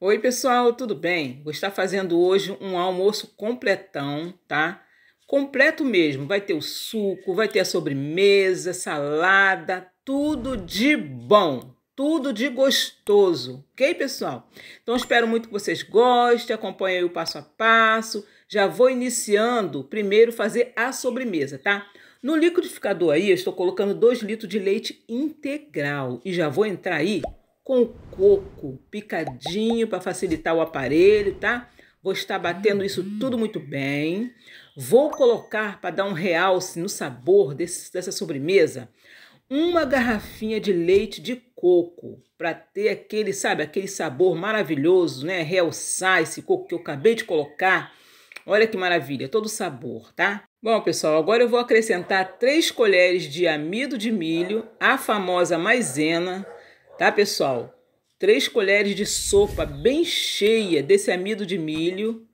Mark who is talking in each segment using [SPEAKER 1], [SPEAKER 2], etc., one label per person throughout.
[SPEAKER 1] Oi, pessoal, tudo bem? Vou estar fazendo hoje um almoço completão, tá? Completo mesmo. Vai ter o suco, vai ter a sobremesa, salada, tudo de bom, tudo de gostoso, ok, pessoal? Então, espero muito que vocês gostem, acompanhem o passo a passo. Já vou iniciando primeiro fazer a sobremesa, tá? No liquidificador aí, eu estou colocando 2 litros de leite integral e já vou entrar aí com coco picadinho para facilitar o aparelho, tá? Vou estar batendo isso uhum. tudo muito bem. Vou colocar para dar um realce no sabor desse, dessa sobremesa uma garrafinha de leite de coco para ter aquele, sabe, aquele sabor maravilhoso, né? Realçar esse coco que eu acabei de colocar. Olha que maravilha, todo o sabor, tá? Bom, pessoal, agora eu vou acrescentar três colheres de amido de milho, a famosa maisena, Tá, pessoal? Três colheres de sopa bem cheia desse amido de milho,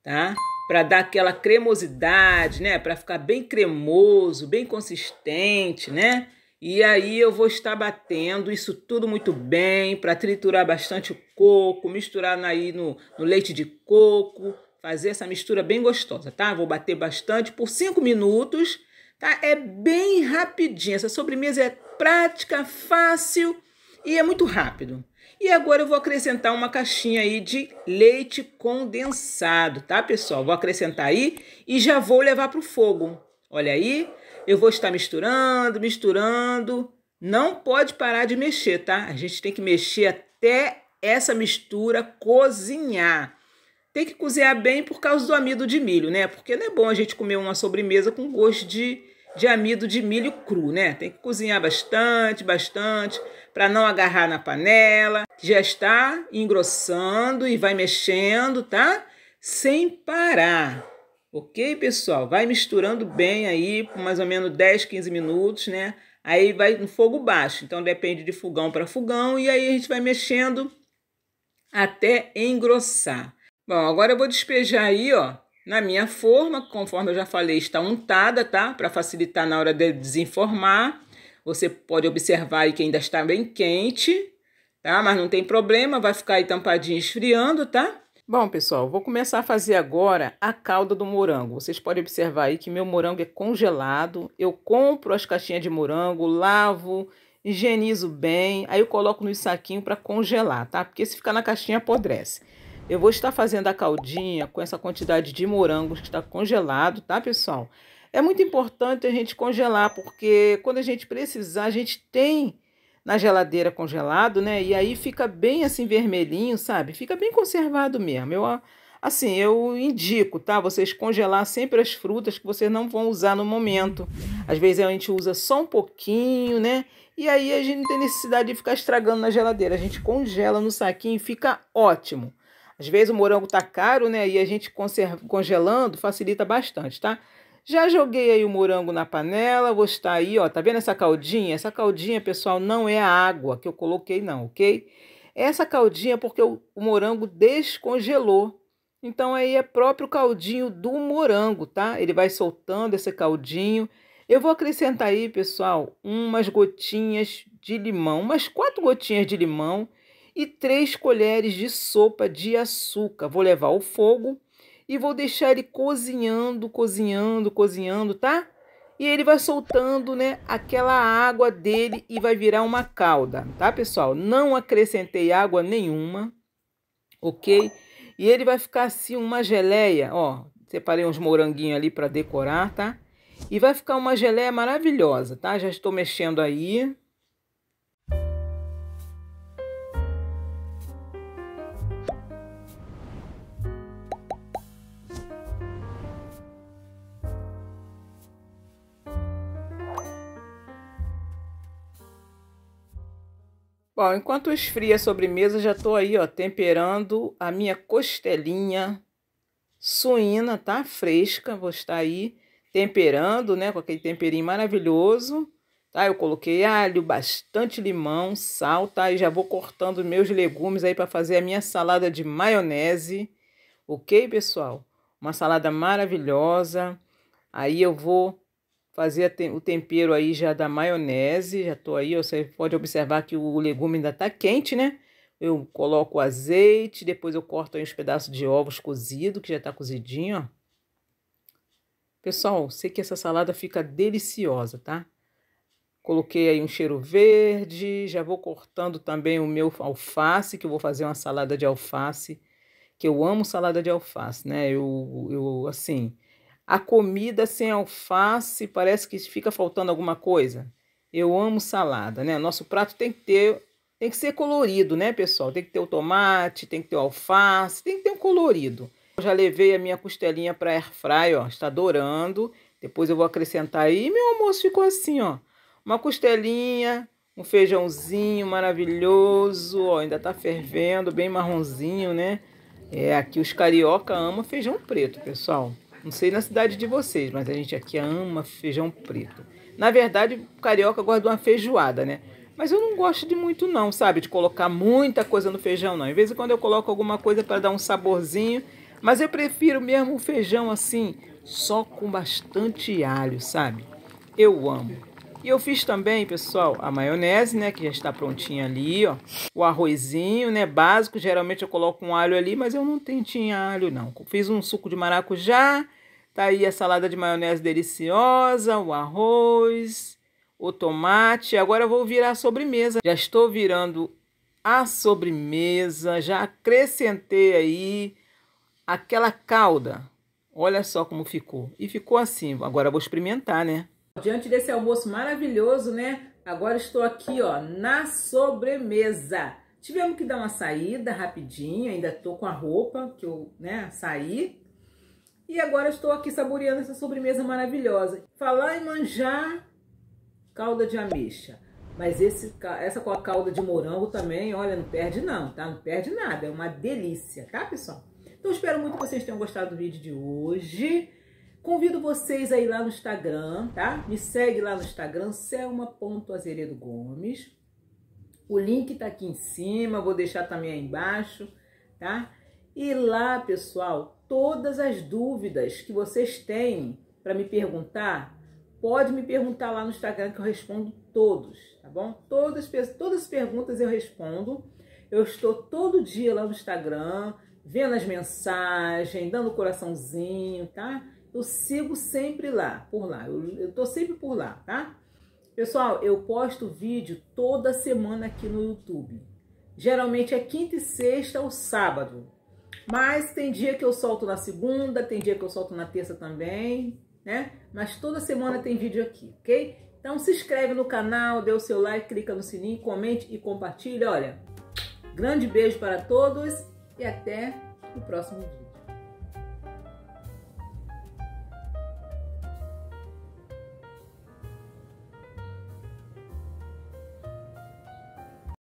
[SPEAKER 1] tá? Para dar aquela cremosidade, né? Para ficar bem cremoso, bem consistente, né? E aí eu vou estar batendo isso tudo muito bem para triturar bastante o coco, misturar aí no, no, leite de coco, fazer essa mistura bem gostosa, tá? Vou bater bastante por cinco minutos, tá? É bem rapidinho. Essa sobremesa é prática, fácil e é muito rápido. E agora eu vou acrescentar uma caixinha aí de leite condensado, tá, pessoal? Vou acrescentar aí e já vou levar para o fogo. Olha aí, eu vou estar misturando, misturando. Não pode parar de mexer, tá? A gente tem que mexer até essa mistura cozinhar. Tem que cozinhar bem por causa do amido de milho, né? Porque não é bom a gente comer uma sobremesa com gosto de de amido de milho cru, né? Tem que cozinhar bastante, bastante, para não agarrar na panela. Já está engrossando e vai mexendo, tá? Sem parar. Ok, pessoal? Vai misturando bem aí, por mais ou menos 10, 15 minutos, né? Aí vai no fogo baixo. Então depende de fogão para fogão e aí a gente vai mexendo até engrossar. Bom, agora eu vou despejar aí, ó, na minha forma, conforme eu já falei, está untada, tá? Para facilitar na hora de desenformar. Você pode observar aí que ainda está bem quente, tá? Mas não tem problema, vai ficar aí tampadinho esfriando, tá? Bom, pessoal, vou começar a fazer agora a calda do morango. Vocês podem observar aí que meu morango é congelado. Eu compro as caixinhas de morango, lavo, higienizo bem, aí eu coloco nos saquinhos para congelar, tá? Porque se ficar na caixinha apodrece. Eu vou estar fazendo a caldinha com essa quantidade de morangos que está congelado, tá, pessoal? É muito importante a gente congelar, porque quando a gente precisar, a gente tem na geladeira congelado, né? E aí fica bem assim vermelhinho, sabe? Fica bem conservado mesmo. Eu assim, eu indico, tá? Vocês congelar sempre as frutas que vocês não vão usar no momento. Às vezes a gente usa só um pouquinho, né? E aí a gente não tem necessidade de ficar estragando na geladeira. A gente congela no saquinho e fica ótimo. Às vezes o morango tá caro, né? E a gente conserva, congelando facilita bastante, tá? Já joguei aí o morango na panela, vou estar aí, ó, tá vendo essa caldinha? Essa caldinha, pessoal, não é a água que eu coloquei não, ok? Essa caldinha é porque o, morango descongelou. Então aí é próprio caldinho do morango, tá? Ele vai soltando esse caldinho. Eu vou acrescentar aí, pessoal, umas gotinhas de limão, umas quatro gotinhas de limão e 3 colheres de sopa de açúcar. Vou levar ao fogo e vou deixar ele cozinhando, cozinhando, cozinhando, tá? E ele vai soltando, né, aquela água dele e vai virar uma calda, tá, pessoal? Não acrescentei água nenhuma, ok? E ele vai ficar assim uma geleia, ó. Separei uns moranguinhos ali para decorar, tá? E vai ficar uma geleia maravilhosa, tá? Já estou mexendo aí. Bom, enquanto esfria a sobremesa, já estou aí, ó, temperando a minha costelinha suína, tá? Fresca, vou estar aí temperando, né, com aquele temperinho maravilhoso, tá? Eu coloquei alho, bastante limão, sal, tá? E já vou cortando meus legumes aí para fazer a minha salada de maionese, ok, pessoal? Uma salada maravilhosa. Aí eu vou Fazer o tempero aí já da maionese, já tô aí, você pode observar que o legume ainda tá quente, né? Eu coloco o azeite, depois eu corto aí uns pedaços de ovos cozido, que já tá cozidinho, ó. Pessoal, sei que essa salada fica deliciosa, tá? Coloquei aí um cheiro verde, já vou cortando também o meu alface, que eu vou fazer uma salada de alface, que eu amo salada de alface, né? Eu, eu assim, a comida sem alface parece que fica faltando alguma coisa. Eu amo salada, né? Nosso prato tem que ter, tem que ser colorido, né, pessoal? Tem que ter o tomate, tem que ter o alface, tem que ter um colorido. Eu já levei a minha costelinha para air fry, ó, está dourando. Depois eu vou acrescentar aí. meu almoço ficou assim, ó. Uma costelinha, um feijãozinho maravilhoso, ó, ainda tá fervendo, bem marronzinho, né? É, aqui os carioca amam feijão preto, pessoal. Não sei na cidade de vocês, mas a gente aqui ama feijão preto. Na verdade, o carioca gosta de uma feijoada, né? Mas eu não gosto de muito não, sabe? De colocar muita coisa no feijão não. Em vez em quando eu coloco alguma coisa para dar um saborzinho, mas eu prefiro mesmo um feijão assim, só com bastante alho, sabe? Eu amo. E eu fiz também, pessoal, a maionese, né, que já está prontinha ali, ó. O arrozinho, né, básico, geralmente eu coloco um alho ali, mas eu não tenho, tinha alho não. Fiz um suco de maracujá, tá aí a salada de maionese deliciosa, o arroz, o tomate. Agora eu vou virar a sobremesa. Já estou virando a sobremesa, já acrescentei aí aquela calda. Olha só como ficou. E ficou assim. Agora eu vou experimentar, né? Diante desse almoço maravilhoso, né? Agora estou aqui, ó, na sobremesa. Tivemos que dar uma saída rapidinho, ainda tô com a roupa que eu, né, saí. E agora estou aqui saboreando essa sobremesa maravilhosa. Falar em manjar calda de ameixa. Mas esse, essa com a calda de morango também, olha, não perde não, tá? Não perde nada, é uma delícia, tá, pessoal? Então, espero muito que vocês tenham gostado do vídeo de hoje. Convido vocês aí lá no Instagram, tá? Me segue lá no Instagram, selma.azeredo Gomes. O link tá aqui em cima, vou deixar também aí embaixo, tá? E lá, pessoal, todas as dúvidas que vocês têm para me perguntar, pode me perguntar lá no Instagram que eu respondo todos, tá bom? Todas, todas as perguntas eu respondo. Eu estou todo dia lá no Instagram, vendo as mensagens, dando coraçãozinho, tá? eu sigo sempre lá, por lá. Eu, eu tô sempre por lá, tá? Pessoal, eu posto vídeo toda semana aqui no YouTube. Geralmente é quinta e sexta ou sábado. Mas tem dia que eu solto na segunda, tem dia que eu solto na terça também, né? Mas toda semana tem vídeo aqui, ok? Então se inscreve no canal, dê o seu like, clica no sininho, comente e compartilhe. Olha, grande beijo para todos e até o próximo vídeo.